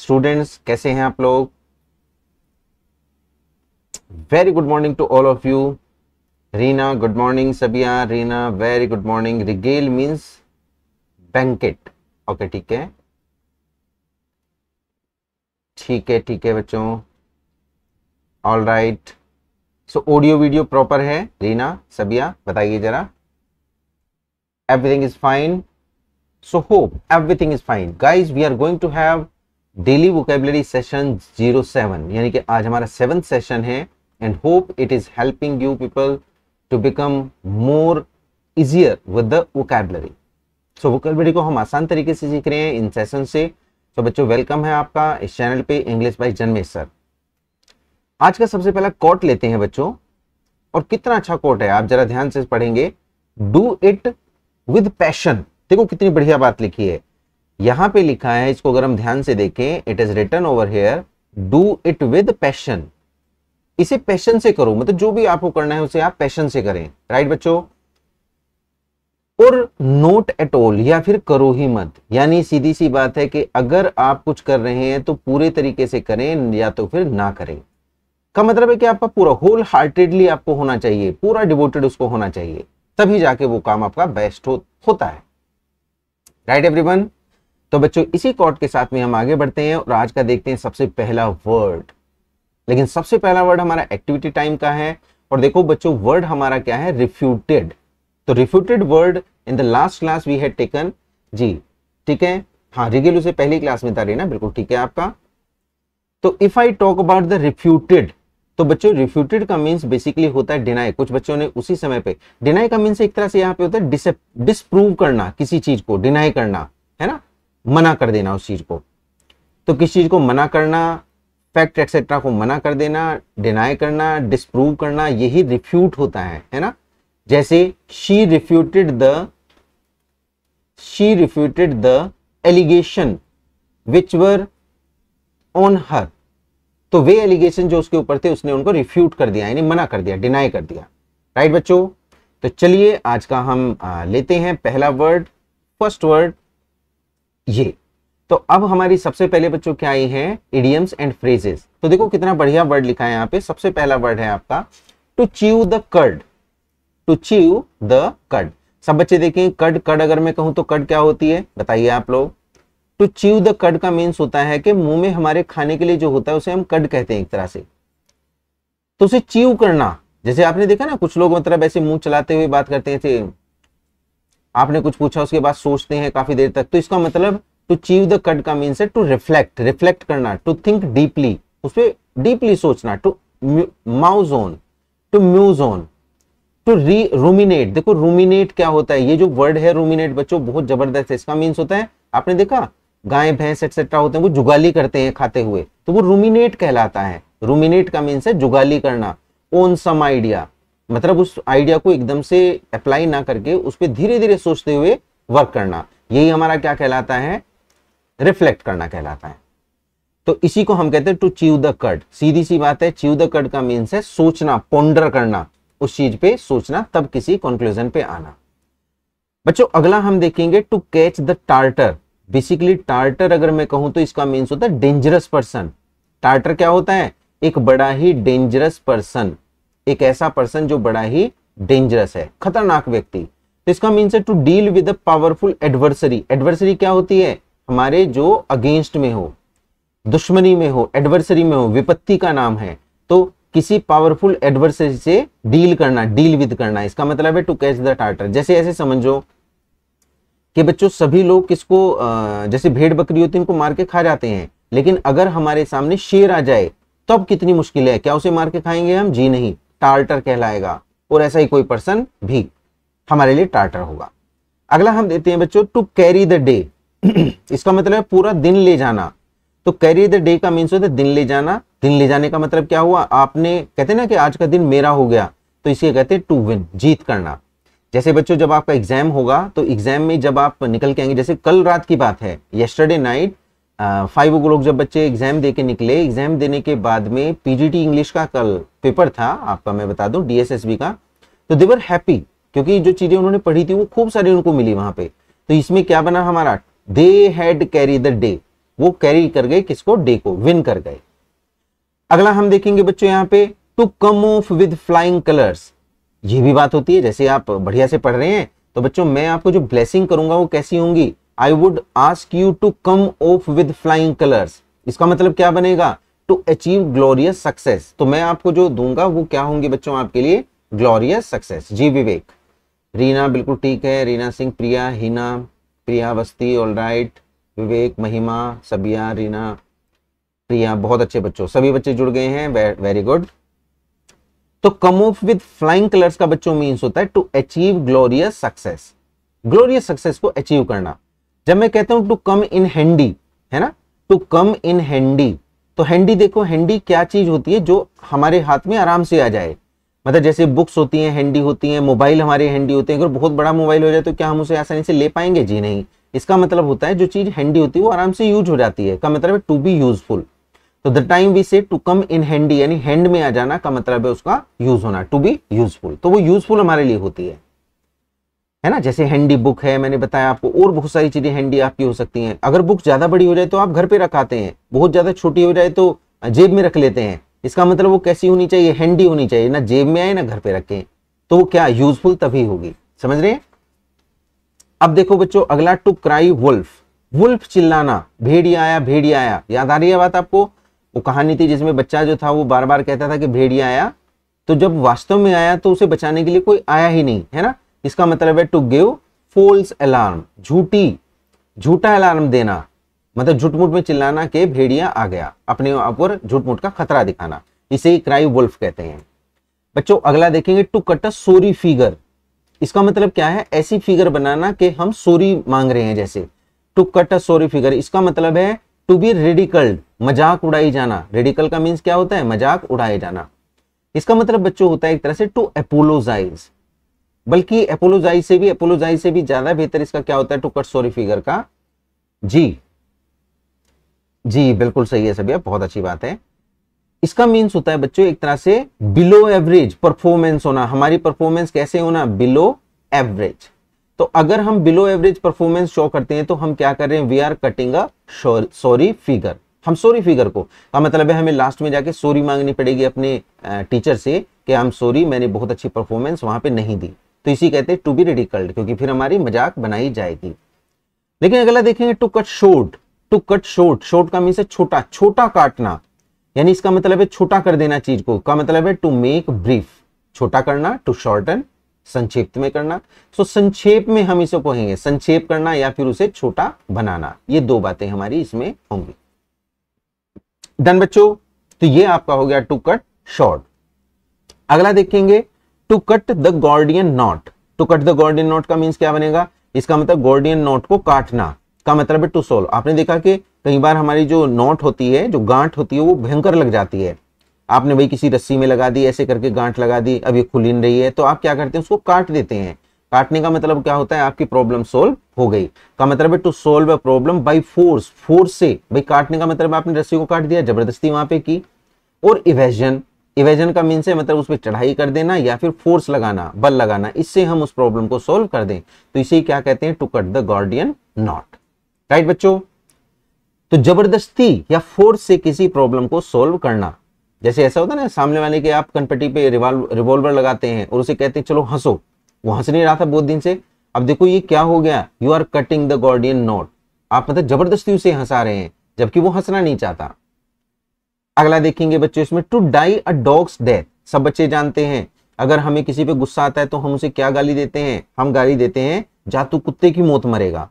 students कैसे हैं आप लोग very good morning to all of you Reena good morning Sabiya Reena very good morning regale means banquet okay ठीक है ठीक है ठीक है बच्चों all right so audio video proper है रीना सबिया बताइए जरा everything is fine so hope everything is fine guys we are going to have daily vocabulary session zero seven यानी कि आज हमारा सेवन सेशन है and hope it is helping you people to become more easier with the vocabulary so vocabulary को हम आसान तरीके से सीख रहे हैं इन सेशन से तो so, बच्चों वेलकम है आपका इस चैनल पे इंग्लिश बाई जन्मेश सर आज का सबसे पहला कोट लेते हैं बच्चों और कितना अच्छा कोट है आप जरा ध्यान से पढ़ेंगे डू इट विद पैशन देखो कितनी बढ़िया बात लिखी है यहां पे लिखा है इसको अगर हम ध्यान से देखें it is written over here do it with passion इसे पैशन से करो मतलब जो भी आपको करना है उसे आप पैशन से करें राइट बच्चों और नोट एट ऑल या फिर करो ही मत यानी सीधी सी बात है कि अगर आप कुछ कर रहे हैं तो पूरे तरीके से करें या तो फिर ना करें का मतलब है कि आपका पूरा होल हार्टेडली आपको होना चाहिए पूरा डिवोटेड उसको होना चाहिए तभी जाके वो काम आपका बेस्ट हो, होता है राइट एवरीवन तो बच्चों इसी कॉर्ड के साथ में हम आगे बढ़ते हैं और आज का देखते हैं सबसे पहला वर्ड लेकिन सबसे पहला वर्ड हमारा एक्टिविटी टाइम का है और देखो बच्चों वर्ड हमारा क्या है रिफ्यूटेड तो refuted word in the last class we had taken जी ठीक है हाँ रिगेल उसे पहली क्लास में था ना बिल्कुल ठीक है आपका तो if I talk about the refuted तो बच्चों रिफ्यूटेड का मीन्स बेसिकली होता है डिनाई कुछ बच्चों ने उसी समय पे डिनाई का मीन्स एक तरह से यहाँ पे होता है डिसप्रूव करना किसी चीज को डिनाई करना है ना मना कर देना उस चीज़ को तो किस चीज़ को मना करना फैक्ट एक्सेट्रा को मना कर देना डिनाई करना डिस्प्रूव करना यही रिफ्यूट होता है है ना जैसे she refuted the she refuted the allegation which were on her तो वे एलिगेशन जो उसके ऊपर थे उसने उनको रिफ्यूट कर दिया यानी मना कर दिया डिनाई कर दिया राइट बच्चों तो चलिए आज का हम आ, लेते हैं पहला वर्ड फर्स्ट वर्ड ये तो अब हमारी सबसे पहले बच्चों क्या आई है इडियम्स एंड फ्रेजेस तो देखो कितना बढ़िया वर्ड लिखा है यहां पे सबसे पहला वर्ड है आपका to chew the curd to chew the curd सब बच्चे देखें कड कड अगर मैं कहूं तो कड क्या होती है बताइए आप लोग टू चीव द कड का मीन्स होता है कि मुंह में हमारे खाने के लिए जो होता है उसे हम कड कहते हैं एक तरह से तो उसे चीव करना जैसे आपने देखा ना कुछ लोग मतलब ऐसे मुंह चलाते हुए बात करते हैं आपने कुछ पूछा उसके बाद सोचते हैं काफी देर तक तो इसका मतलब टू चीव द कट का मीन्स है टू रिफ्लेक्ट रिफ्लेक्ट करना टू थिंक डीपली उस पर डीपली सोचना to muse on to muse on to re ruminate देखो रूमिनेट क्या होता है ये जो वर्ड है रूमिनेट बच्चों बहुत जबरदस्त है इसका मीन्स होता है आपने देखा गाय भैंस एक्सेट्रा होते हैं वो जुगाली करते हैं खाते हुए तो वो रूमिनेट कहलाता है रूमिनेट का मीन्स है जुगाली करना ओन सम आइडिया मतलब उस आइडिया को एकदम से अप्लाई ना करके उस पर धीरे धीरे सोचते हुए वर्क करना यही हमारा क्या कहलाता है रिफ्लेक्ट करना कहलाता है तो इसी को हम कहते हैं टू चीव द कट सीधी सी बात है चीव द कट का मीन्स है सोचना पोंडर करना उस चीज पे सोचना तब किसी कंक्लूजन पे आना बच्चों अगला हम देखेंगे to catch the tartar basically tartar अगर मैं कहूं तो इसका मीन्स होता है डेंजरस पर्सन टार्टर क्या होता है एक बड़ा ही डेंजरस पर्सन एक ऐसा पर्सन जो बड़ा ही डेंजरस है खतरनाक व्यक्ति तो इसका मीन्स है to deal with a powerful adversary adversary क्या होती है हमारे जो अगेंस्ट में हो दुश्मनी में हो एडवर्सरी में हो विपत्ति का नाम है तो किसी पावरफुल एडवर्सरी से डील करना डील विद करना इसका मतलब है टू कैच द टार्टर जैसे ऐसे समझो कि बच्चों सभी लोग किसको जैसे भेड़ बकरी होती है उनको मार के खा जाते हैं लेकिन अगर हमारे सामने शेर आ जाए तब तो कितनी मुश्किल है क्या उसे मार के खाएंगे हम जी नहीं टार्टर कहलाएगा और ऐसा ही कोई पर्सन भी हमारे लिए टार्टर होगा अगला हम देते हैं बच्चों टू कैरी द डे इसका मतलब है पूरा दिन ले जाना तो कैरी द डे का मीन्स होता है दिन ले जाना दिन ले जाने का मतलब क्या हुआ आपने कहते ना कि आज का दिन मेरा हो गया तो इसे कहते हैं टू विन जीत करना जैसे बच्चों जब आपका एग्जाम होगा तो एग्जाम में जब आप निकल के आएंगे जैसे कल रात की बात है येस्टरडे नाइट फाइव ओ जब बच्चे एग्जाम दे के निकले एग्जाम देने के बाद में पीजीटी इंग्लिश का कल पेपर था आपका मैं बता दूं डीएसएसबी का तो देवर हैप्पी क्योंकि जो चीजें उन्होंने पढ़ी थी वो खूब सारी उनको मिली वहां पे तो इसमें क्या बना हमारा they had carry the day वो कैरी कर गए किसको डे को विन कर गए अगला हम देखेंगे बच्चों यहाँ पे to come off with flying colours ये भी बात होती है जैसे आप बढ़िया से पढ़ रहे हैं तो बच्चों मैं आपको जो ब्लेसिंग करूंगा वो कैसी होंगी I would ask you to come off with flying colours इसका मतलब क्या बनेगा टू अचीव ग्लोरियस सक्सेस तो मैं आपको जो दूंगा वो क्या होंगे बच्चों आपके लिए ग्लोरियस सक्सेस जी विवेक रीना बिल्कुल ठीक है रीना सिंह प्रिया हिना प्रिया वस्ती ऑल राइट विवेक महिमा सबिया रीना प्रिया बहुत अच्छे बच्चों सभी बच्चे जुड़ गए हैं वेरी गुड तो come off with flying colours का बच्चों मीन्स होता है to achieve glorious success glorious success को अचीव करना जब मैं कहता हूं टू कम इन हैंडी है ना टू कम इन हैंडी तो हैंडी देखो हैंडी क्या चीज होती है जो हमारे हाथ में आराम से आ जाए मतलब जैसे बुक्स होती हैं हैंडी होती हैं मोबाइल हमारे हैंडी होते हैं अगर बहुत बड़ा मोबाइल हो जाए तो क्या हम उसे आसानी से ले पाएंगे जी नहीं इसका मतलब होता है जो चीज हैंडी होती है वो आराम से यूज हो जाती है का मतलब है टू बी यूजफुल तो the time we say to come in handy यानी हैंड में आ जाना का मतलब है उसका यूज होना टू बी यूजफुल तो वो यूजफुल हमारे लिए होती है है ना जैसे हैंडी बुक है मैंने बताया आपको और बहुत सारी चीज़ें हैंडी आपकी हो सकती हैं अगर बुक ज़्यादा बड़ी हो जाए तो आप घर पे रखाते हैं बहुत ज़्यादा छोटी हो जाए तो जेब में रख लेते हैं इसका मतलब वो कैसी होनी चाहिए हैंडी होनी चाहिए ना जेब में आए ना घर पे रखें तो वो क्या यूजफुल तभी होगी समझ रहे हैं अब देखो बच्चों अगला टू क्राई वुल्फ वुल्फ चिल्लाना भेड़िया आया भेड़िया आया याद आ रही है बात आपको वो कहानी थी जिसमें बच्चा जो था वो बार बार कहता था कि भेड़िया आया तो जब वास्तव में आया तो उसे बचाने के लिए कोई आया ही नहीं है ना इसका मतलब है टू गिव फोल्स अलार्म झूठी झूठा अलार्म देना मतलब झुटमुट में चिल्लाना के भेड़िया आ गया अपने ऊपर झूठमुठ का खतरा दिखाना इसे क्राई वुल्फ कहते हैं बच्चों अगला देखेंगे to cut a sorry figure इसका मतलब क्या है ऐसी फिगर बनाना कि हम सोरी मांग रहे हैं जैसे to cut a sorry figure इसका मतलब है टू बी रेडिकल्ड मजाक उड़ाई जाना रेडिकल का मीन्स क्या होता है मजाक उड़ाए जाना इसका मतलब बच्चों होता है एक तरह से टू अपोलोजाइज बल्कि एपोलोजाई से भी एपोलोजाई से भी ज्यादा बेहतर इसका क्या होता है टू कट सॉरी फिगर का जी जी बिल्कुल सही है सभी बहुत अच्छी बात है इसका मीन्स होता है बच्चों एक तरह से बिलो एवरेज परफॉर्मेंस होना हमारी परफॉर्मेंस कैसे होना बिलो एवरेज तो अगर हम बिलो एवरेज परफॉर्मेंस शो करते हैं तो हम क्या कर रहे हैं we are cutting a sorry figure हम सॉरी फिगर को का मतलब है हमें लास्ट में जाके सॉरी मांगनी पड़ेगी अपने टीचर से कि हम सॉरी मैंने बहुत अच्छी परफॉर्मेंस वहां पे नहीं दी तो इसी कहते हैं टू बी रेडिकल्ड क्योंकि फिर हमारी मजाक बनाई जाएगी लेकिन अगला देखेंगे to cut short to cut short short का मीन छोटा छोटा काटना यानी इसका मतलब है छोटा कर देना चीज को का मतलब है टू मेक ब्रीफ छोटा करना टू शॉर्टन संक्षेप्त में करना सो so, संक्षेप में हम इसे कहेंगे संक्षेप करना या फिर उसे छोटा बनाना ये दो बातें हमारी इसमें होंगी डन बच्चों तो ये आपका हो गया टू कट शॉर्ट अगला देखेंगे to cut the Gordian knot to cut the Gordian knot का मीन्स क्या बनेगा इसका मतलब गॉर्डियन नॉट को काटना का मतलब है टू सोल्व आपने देखा कि कई बार हमारी जो नॉट होती है जो गांठ होती है वो भयंकर लग जाती है आपने भाई किसी रस्सी में लगा दी ऐसे करके गांठ लगा दी अब ये खुली रही है तो आप क्या करते हैं उसको काट देते हैं काटने का मतलब क्या होता है आपकी प्रॉब्लम सोल्व हो गई का मतलब है to solve a problem by force force से भाई काटने का मतलब आपने रस्सी को काट दिया जबरदस्ती वहां पे की और इवेजन इवेजन का मीन से मतलब उस पर चढ़ाई कर देना या फिर फोर्स लगाना बल लगाना इससे हम उस प्रॉब्लम को सोल्व कर दें तो इसे क्या कहते हैं to cut the Gordian knot right बच्चों तो जबरदस्ती या फोर्स से किसी प्रॉब्लम को सोल्व करना जैसे ऐसा होता है ना सामने वाले के आप कनपट्टी पे रिवॉल्वर लगाते हैं और उसे कहते हैं चलो हंसो वो हंस नहीं रहा था बहुत दिन से अब देखो ये क्या हो गया you are cutting the Gordian knot आप मतलब जबरदस्ती उसे हंसा रहे हैं जबकि वो हंसना नहीं चाहता अगला देखेंगे बच्चों इसमें to die a dog's death सब बच्चे जानते हैं अगर हमें किसी पे गुस्सा आता है तो हम उसे क्या गाली देते हैं हम गाली देते हैं जा तू कुत्ते की मौत मरेगा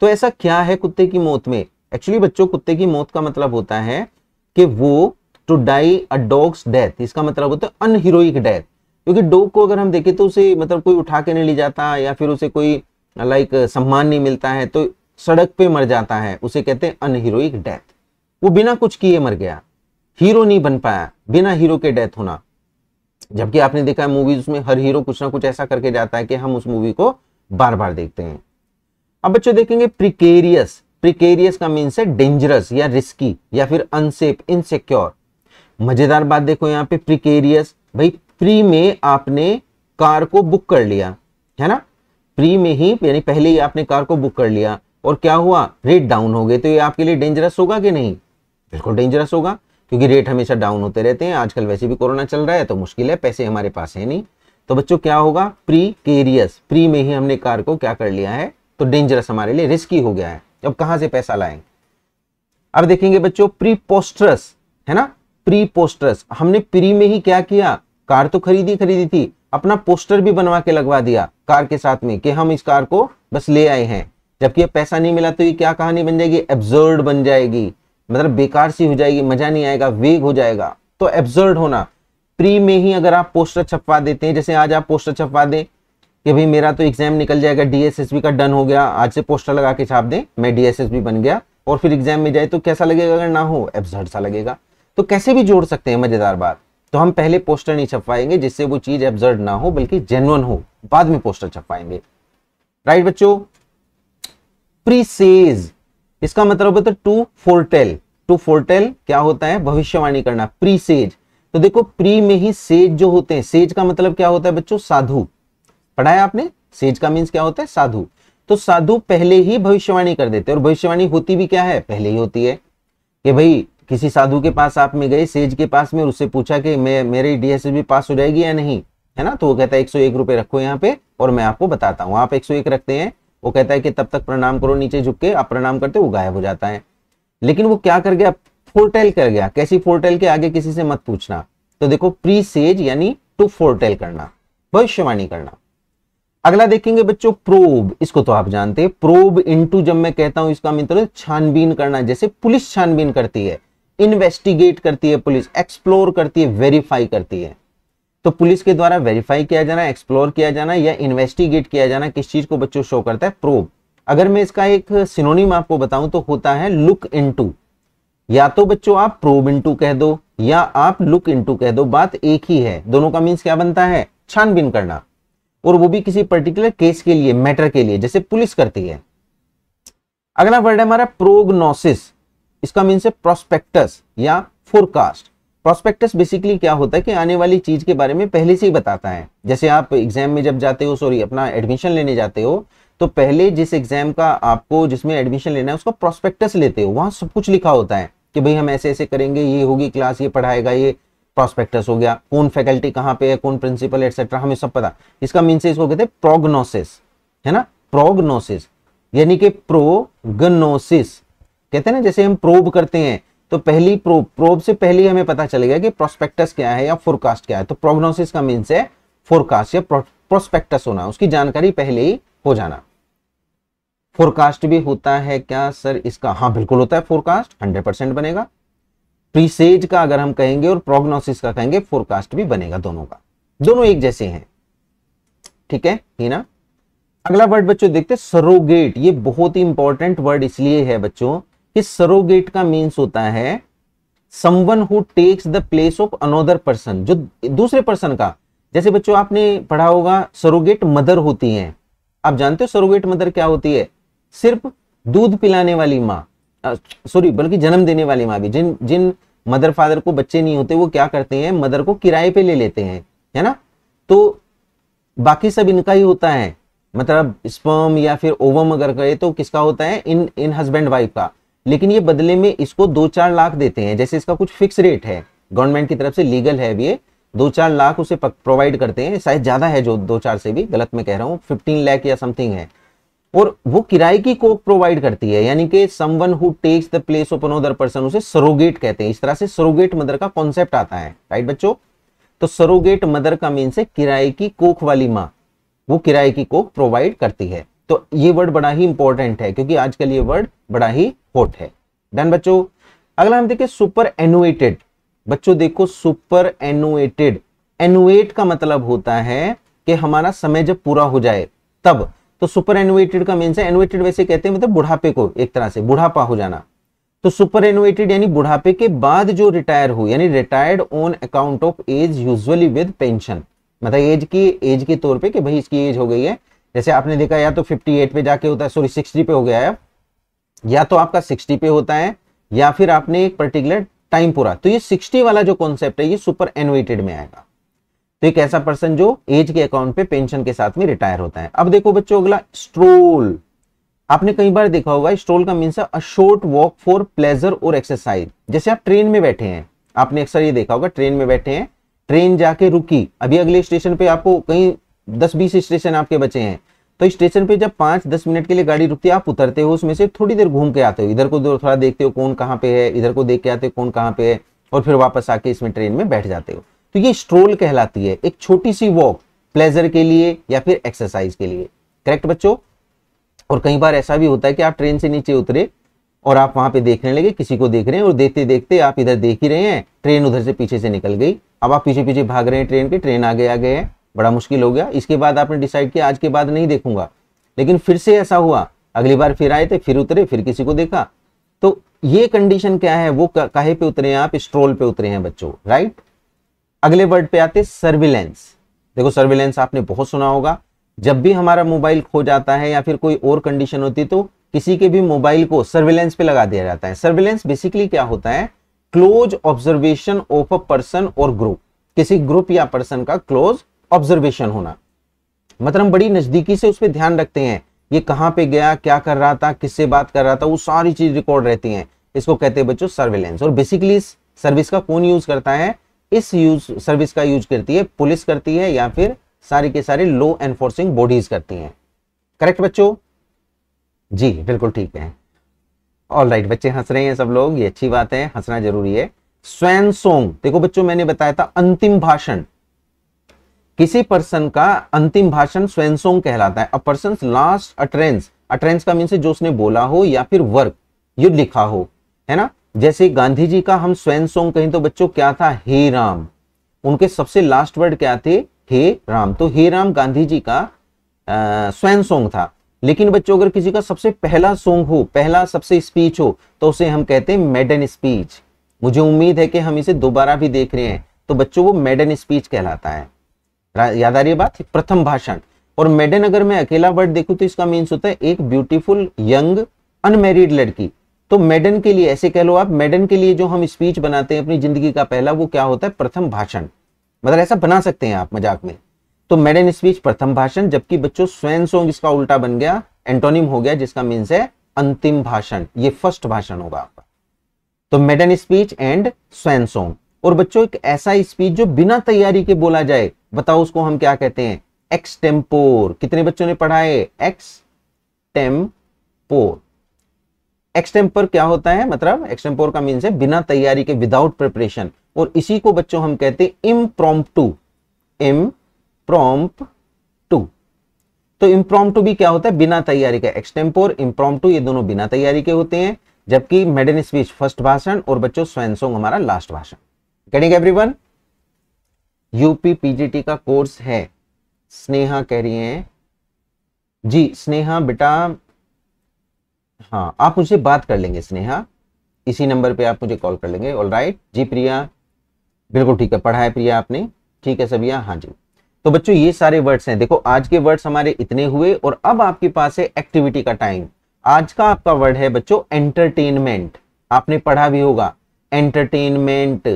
तो ऐसा क्या है कुत्ते की मौत में एक्चुअली बच्चों कुत्ते की मौत का मतलब होता है कि वो to die a dog's death इसका मतलब होता है अनहीरोइक डेथ क्योंकि डॉग को अगर हम देखें तो उसे मतलब कोई उठा के नहीं ले जाता या फिर उसे कोई लाइक सम्मान नहीं मिलता है तो सड़क पे मर जाता है उसे कहते हैं अनहीरोइक डेथ वो बिना कुछ किए मर गया हीरो नहीं बन पाया बिना हीरो के डेथ होना जबकि आपने देखा है मूवीज में हर हीरो कुछ ना कुछ ऐसा करके जाता है कि हम उस मूवी को बार बार देखते हैं अब बच्चों देखेंगे प्रिकेरियस प्रिकेरियस का मीन्स है डेंजरस या रिस्की या फिर अनसेफ इनसेक्योर मजेदार बात देखो यहाँ पे प्रिकेरियस भाई प्री में आपने कार को बुक कर लिया है ना प्री में ही यानी पहले ही आपने कार को बुक कर लिया और क्या हुआ रेट डाउन हो गए तो ये आपके लिए डेंजरस होगा कि नहीं बिल्कुल डेंजरस होगा क्योंकि रेट हमेशा डाउन होते रहते हैं आजकल वैसे भी कोरोना चल रहा है तो मुश्किल है पैसे हमारे पास है नहीं तो बच्चों क्या होगा प्री केरियस प्री में ही हमने कार को क्या कर लिया है तो डेंजरस हमारे लिए रिस्की हो गया है अब कहां से पैसा लाएंगे अब देखेंगे बच्चों प्री पोस्टरस है ना प्री पोस्टरस हमने प्री में ही क्या किया कार तो खरीदी खरीदी थी अपना पोस्टर भी बनवा के लगवा दिया कार के साथ में कि हम इस कार को बस ले आए हैं जबकि पैसा नहीं मिला तो ये क्या कहानी बन जाएगी एब्जर्ड बन जाएगी मतलब बेकार सी हो जाएगी मजा नहीं आएगा वेग हो जाएगा तो एब्जर्ड होना प्री में ही अगर आप पोस्टर छपवा देते हैं जैसे आज आप पोस्टर छपवा दें कि भाई मेरा तो एग्जाम निकल जाएगा डीएसएसबी का डन हो गया आज से पोस्टर लगा के छाप दें मैं डीएसएसबी बन गया और फिर एग्जाम में जाए तो कैसा लगेगा अगर ना हो एब्जर्ड सा लगेगा तो कैसे भी जोड़ सकते हैं मजेदार बात तो हम पहले पोस्टर नहीं छपवाएंगे जिससे वो चीज एब्जर्ड ना हो बल्कि जेनुअन हो बाद में पोस्टर छपवाएंगे राइट बच्चों प्री सेज इसका मतलब होता है टू फोरटेल टू फोरटेल क्या होता है भविष्यवाणी करना प्री सेज तो देखो प्री में ही सेज जो होते हैं सेज का मतलब क्या होता है बच्चों साधु पढ़ाया आपने सेज का मीन्स क्या होता है साधु तो साधु पहले ही भविष्यवाणी कर देते हैं और भविष्यवाणी होती भी क्या है पहले ही होती है कि भाई किसी साधु के पास आप में गए सेज के पास में और उससे पूछा कि मैं मेरी डीएसएसबी पास हो जाएगी या नहीं है ना तो वो कहता है एक सौ एक रुपए रखो यहाँ पे और मैं आपको बताता हूँ आप एक सौ एक रखते हैं वो कहता है कि तब तक प्रणाम करो नीचे झुक के आप प्रणाम करते वो गायब हो जाता है लेकिन वो क्या कर गया फोरटेल कर गया कैसी फोरटेल के आगे किसी से मत पूछना तो देखो प्री सेज यानी टू फोरटेल करना भविष्यवाणी करना अगला देखेंगे बच्चों प्रोब इसको तो आप जानते हैं प्रोब इनटू जब मैं कहता हूं इसका मित्र मतलब छानबीन करना जैसे पुलिस छानबीन करती है इन्वेस्टिगेट करती है पुलिस एक्सप्लोर करती है वेरीफाई करती है तो पुलिस के द्वारा वेरीफाई किया जाना एक्सप्लोर किया जाना या इन्वेस्टिगेट किया जाना किस चीज को बच्चों शो करता है प्रोब अगर मैं इसका एक सिनोनिम आपको बताऊं तो होता है लुक इनटू या तो बच्चों आप प्रोब इनटू कह दो या आप लुक इनटू कह दो बात एक ही है दोनों का मीन्स क्या बनता है छानबीन करना और वो भी किसी पर्टिकुलर केस के लिए मैटर के लिए जैसे पुलिस करती है अगला वर्ड है हमारा प्रोग्नोसिस इसका मीन्स है प्रोस्पेक्टस या फोरकास्ट प्रोस्पेक्टस बेसिकली क्या होता है कि आने वाली चीज़ के बारे में पहले से ही बताता है जैसे आप एग्जाम में जब जाते हो सॉरी अपना एडमिशन लेने जाते हो तो पहले जिस एग्जाम का आपको जिसमें एडमिशन लेना है उसका प्रोस्पेक्टस लेते हो वहां सब कुछ लिखा होता है कि भाई हम ऐसे ऐसे करेंगे ये होगी क्लास ये पढ़ाएगा ये प्रोस्पेक्टस हो गया कौन फैकल्टी कहाँ पे है कौन प्रिंसिपल एटसेट्रा हमें सब पता इसका मीन से इसको कहते हैं प्रोग्नोसिस है ना प्रोग्नोसिस यानी कि प्रोग्नोसिस कहते हैं ना जैसे हम प्रोब करते हैं तो पहली प्रोब प्रोब से पहले हमें पता चलेगा कि प्रोस्पेक्टस क्या है या फोरकास्ट क्या है तो प्रोग्नोसिस का मीन्स है फोरकास्ट या प्रोस्पेक्टस होना उसकी जानकारी पहले ही हो जाना फोरकास्ट भी होता है क्या सर इसका हाँ बिल्कुल होता है फोरकास्ट हंड्रेड परसेंट बनेगा प्रीसेज का अगर हम कहेंगे और प्रोग्नोसिस का कहेंगे फोरकास्ट भी बनेगा दोनों का दोनों एक जैसे हैं ठीक है ही ना अगला वर्ड बच्चों देखते सरोगेट ये बहुत ही इंपॉर्टेंट वर्ड इसलिए है बच्चों कि सरोगेट का मीन्स होता है someone who takes the place of another person जो दूसरे पर्सन का जैसे बच्चों आपने पढ़ा होगा सरोगेट मदर होती है आप जानते हो सरोगेट मदर क्या होती है सिर्फ दूध पिलाने वाली माँ सॉरी बल्कि जन्म देने वाली माँ भी जिन जिन मदर फादर को बच्चे नहीं होते वो क्या करते हैं मदर को किराए पे ले लेते हैं है ना तो बाकी सब इनका ही होता है मतलब स्पर्म या फिर ओवम अगर करें तो किसका होता है इन इन हस्बैंड वाइफ का लेकिन ये बदले में इसको दो चार लाख देते हैं जैसे इसका कुछ फिक्स रेट है गवर्नमेंट की तरफ से लीगल है ये दो चार लाख उसे प्रोवाइड करते हैं शायद ज़्यादा है जो दो चार से भी गलत में कह रहा हूँ फिफ्टीन लैख या समथिंग है और वो किराए की कोक प्रोवाइड करती है यानी कि someone who takes the place of another person उसे सरोगेट कहते हैं इस तरह से सरोगेट मदर का कॉन्सेप्ट आता है राइट बच्चों तो सरोगेट मदर का मीन्स है किराए की कोख वाली माँ वो किराए की कोख प्रोवाइड करती है तो ये वर्ड बड़ा ही इंपॉर्टेंट है क्योंकि आजकल ये वर्ड बड़ा ही हॉट है डन बच्चों अगला हम देखें सुपर एनुएटेड बच्चों देखो सुपर एनुएटेड एनुएट का मतलब होता है कि हमारा समय जब पूरा हो जाए तब तो सुपर एनुएटेड का मीन्स है एनुएटेड वैसे कहते हैं मतलब बुढ़ापे को एक तरह से बुढ़ापा हो जाना तो सुपर एनुएटेड यानी बुढ़ापे के बाद जो रिटायर हो यानी retired on account of age usually with pension मतलब एज की एज के तौर पे कि भाई इसकी एज हो गई है जैसे आपने देखा या तो 58 पे जाके होता है सॉरी 60 पे हो गया है या तो आपका 60 पे होता है या फिर आपने एक पर्टिकुलर टाइम पूरा तो ये 60 वाला जो कॉन्सेप्ट है ये सुपर एनुएटेड में आएगा तो एक ऐसा पर्सन जो एज के अकाउंट पे पेंशन के साथ में रिटायर होता है अब देखो बच्चों अगला स्ट्रोल आपने कई बार देखा होगा स्ट्रोल का means a short walk for pleasure और एक्सरसाइज जैसे आप ट्रेन में बैठे हैं आपने अक्सर ये देखा होगा ट्रेन में बैठे हैं ट्रेन जाके रुकी अभी अगले स्टेशन पे आपको कहीं दस बीस स्टेशन आपके बचे हैं तो स्टेशन पे जब पांच दस मिनट के लिए गाड़ी रुकती है आप उतरते हो उसमें से थोड़ी देर घूम के आते हो इधर को थोड़ा देखते हो कौन कहाँ पे है इधर को देख के आते हो कौन कहाँ पे है और फिर वापस आके इसमें ट्रेन में बैठ जाते हो तो ये स्ट्रोल कहलाती है एक छोटी सी वॉक प्लेजर के लिए या फिर एक्सरसाइज के लिए करेक्ट बच्चों और कई बार ऐसा भी होता है कि आप ट्रेन से नीचे उतरे और आप वहां पे देखने लगे किसी को देख रहे हैं और देखते देखते आप इधर देख ही रहे हैं ट्रेन उधर से पीछे से निकल गई अब आप पीछे पीछे भाग रहे हैं ट्रेन के ट्रेन आगे आ गए हैं बड़ा मुश्किल हो गया इसके बाद आपने डिसाइड किया आज के बाद नहीं देखूंगा लेकिन फिर से ऐसा हुआ अगली बार फिर आए थे फिर उतरे फिर किसी को देखा तो ये कंडीशन क्या है वो काहे पे उतरे हैं आप स्ट्रोल पे उतरे हैं बच्चों राइट अगले वर्ड पे आते सर्विलेंस देखो सर्विलेंस आपने बहुत सुना होगा जब भी हमारा मोबाइल खो जाता है या फिर कोई और कंडीशन होती तो किसी के भी मोबाइल को सर्विलेंस पे लगा दिया जाता है सर्विलेंस बेसिकली क्या होता है close observation of a person और ग्रुप किसी ग्रुप या पर्सन का क्लोज ऑब्जर्वेशन होना मतलब बड़ी नज़दीकी से उस पर ध्यान रखते हैं ये कहां पे गया क्या कर रहा था किससे बात कर रहा था वो सारी चीज़ रिकॉर्ड रहती हैं इसको कहते हैं बच्चों सर्विलेंस और बेसिकली सर्विस का कौन यूज़ करता है इस यूज सर्विस का यूज करती है पुलिस करती है या फिर सारी के सारे लो एनफोर्सिंग बॉडीज करती हैं करेक्ट बच्चों जी बिल्कुल ठीक है ऑल राइट right, बच्चे हंस रहे हैं सब लोग ये अच्छी बात है हंसना जरूरी है स्वयं सोंग देखो बच्चों मैंने बताया था अंतिम भाषण किसी पर्सन का अंतिम भाषण स्वयंसोंग कहलाता है अ पर्सन लास्ट अट्रेंस अट्रेंस का मीन्स जो उसने बोला हो या फिर वर्क ये लिखा हो है ना जैसे गांधी जी का हम स्वयं सोंग कहें तो बच्चों क्या था हे राम उनके सबसे लास्ट वर्ड क्या थे हे राम तो हे राम गांधी जी का स्वयं सोंग था लेकिन बच्चों अगर किसी का सबसे पहला सोंग हो पहला सबसे स्पीच हो तो उसे हम कहते हैं मेडन स्पीच मुझे उम्मीद है कि हम इसे दोबारा भी देख रहे हैं तो बच्चों वो मेडन स्पीच कहलाता है याद आ रही है बात प्रथम भाषण और मेडन अगर मैं अकेला वर्ड देखू तो इसका मीन्स होता है एक ब्यूटीफुल यंग अनमेरिड लड़की तो मेडन के लिए ऐसे कह लो आप मेडन के लिए जो हम स्पीच बनाते हैं अपनी जिंदगी का पहला वो क्या होता है प्रथम भाषण मतलब ऐसा बना सकते हैं आप मजाक में तो मेडन स्पीच प्रथम भाषण जबकि बच्चों स्वयं सोंग इसका उल्टा बन गया एंटोनिम हो गया जिसका मीन्स है अंतिम भाषण ये फर्स्ट भाषण होगा आपका तो maiden speech and swan song और बच्चों एक ऐसा स्पीच जो बिना तैयारी के बोला जाए बताओ उसको हम क्या कहते हैं एक्सटेम्पोर कितने बच्चों ने पढ़ा है एक्सटेम्पोर एक्सटेम्पोर क्या होता है मतलब एक्सटेम्पोर का मीन्स है बिना तैयारी के विदाउट प्रिपरेशन और इसी को बच्चों हम कहते हैं इम टू इम प्रोम्प टू तो इम्प्रोम टू भी क्या होता है बिना तैयारी का एक्सटेम्पोर इम्प्रोम टू ये दोनों बिना तैयारी के होते हैं जबकि मेडन स्पीच फर्स्ट भाषण और बच्चों स्वयंसोंग हमारा लास्ट भाषण getting everyone यूपी पीजीटी का कोर्स है स्नेहा कह रही हैं जी स्नेहा बेटा हाँ आप मुझसे बात कर लेंगे स्नेहा इसी नंबर पे आप मुझे कॉल कर लेंगे ऑल राइट जी प्रिया बिल्कुल ठीक है पढ़ा है प्रिया आपने ठीक है सबिया हाँ जी तो बच्चों ये सारे वर्ड्स हैं देखो आज के वर्ड्स हमारे इतने हुए और अब आपके पास है एक्टिविटी का टाइम आज का आपका वर्ड है बच्चों एंटरटेनमेंट आपने पढ़ा भी होगा एंटरटेनमेंट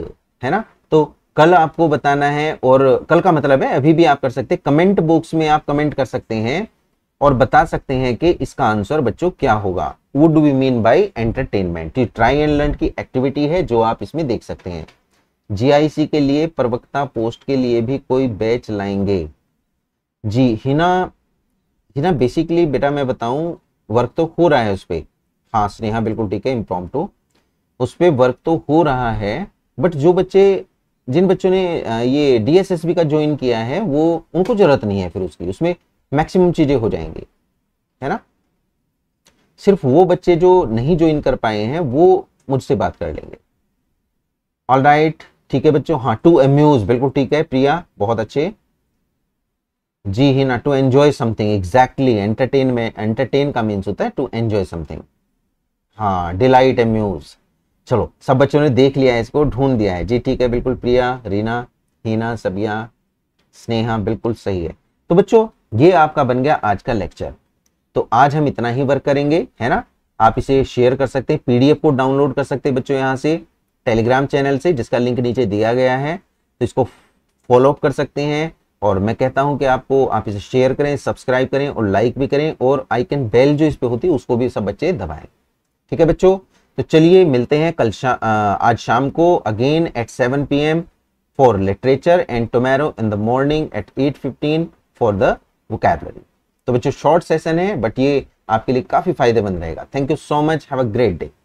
है ना तो कल आपको बताना है और कल का मतलब है अभी भी आप कर सकते हैं कमेंट बॉक्स में आप कमेंट कर सकते हैं और बता सकते हैं कि इसका आंसर बच्चों क्या होगा what do we mean by entertainment ये ट्राई एंड लर्न की एक्टिविटी है जो आप इसमें देख सकते हैं जीआईसी के लिए प्रवक्ता पोस्ट के लिए भी कोई बैच लाएंगे जी हिना हिना बेसिकली बेटा मैं बताऊं वर्क तो हो रहा है उस पर हाँ स्नेहा बिल्कुल ठीक है इम्प्रॉम उस पर वर्क तो हो रहा है बट जो बच्चे जिन बच्चों ने ये डीएसएसबी का ज्वाइन किया है वो उनको जरूरत नहीं है फिर उसकी उसमें मैक्सिमम चीजें हो जाएंगी है ना सिर्फ वो बच्चे जो नहीं ज्वाइन कर पाए हैं वो मुझसे बात कर लेंगे ऑल राइट ठीक है बच्चों हाँ टू एम्यूज बिल्कुल ठीक है प्रिया बहुत अच्छे जी ही ना to enjoy something exactly entertain में एंटरटेन का मीन्स होता है टू एंजॉय समथिंग हाँ डिलाइट एम्यूज चलो सब बच्चों ने देख लिया है इसको ढूंढ दिया है जी ठीक है बिल्कुल प्रिया रीना हीना सबिया स्नेहा बिल्कुल सही है तो बच्चों ये आपका बन गया आज का लेक्चर तो आज हम इतना ही वर्क करेंगे है ना आप इसे शेयर कर सकते हैं पीडीएफ को डाउनलोड कर सकते हैं बच्चों यहाँ से टेलीग्राम चैनल से जिसका लिंक नीचे दिया गया है तो इसको फॉलोअप कर सकते हैं और मैं कहता हूं कि आपको आप इसे शेयर करें सब्सक्राइब करें और लाइक भी करें और आइकन बेल जो इस पर होती है उसको भी सब बच्चे दबाएं ठीक है बच्चों तो चलिए मिलते हैं कल शा, आज शाम को again at seven p m for literature and tomorrow in the morning at eight fifteen for the vocabulary तो बच्चों शॉर्ट सेशन है बट ये आपके लिए काफ़ी फायदेमंद रहेगा thank you so much have a great day